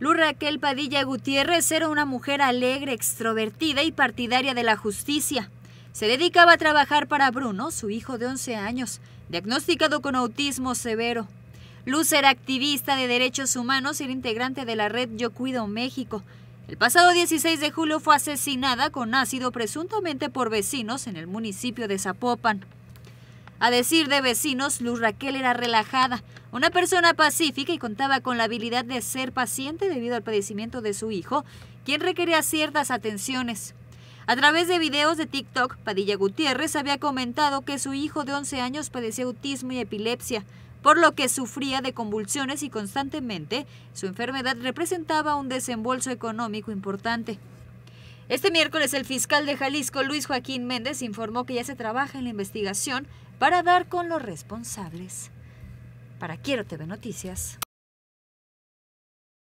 Luz Raquel Padilla Gutiérrez era una mujer alegre, extrovertida y partidaria de la justicia. Se dedicaba a trabajar para Bruno, su hijo de 11 años, diagnosticado con autismo severo. Luz era activista de derechos humanos y era integrante de la red Yo Cuido México. El pasado 16 de julio fue asesinada con ácido presuntamente por vecinos en el municipio de Zapopan. A decir de vecinos, Luz Raquel era relajada, una persona pacífica y contaba con la habilidad de ser paciente debido al padecimiento de su hijo, quien requería ciertas atenciones. A través de videos de TikTok, Padilla Gutiérrez había comentado que su hijo de 11 años padecía autismo y epilepsia, por lo que sufría de convulsiones y constantemente su enfermedad representaba un desembolso económico importante. Este miércoles el fiscal de Jalisco, Luis Joaquín Méndez, informó que ya se trabaja en la investigación para dar con los responsables. Para Quiero TV Noticias.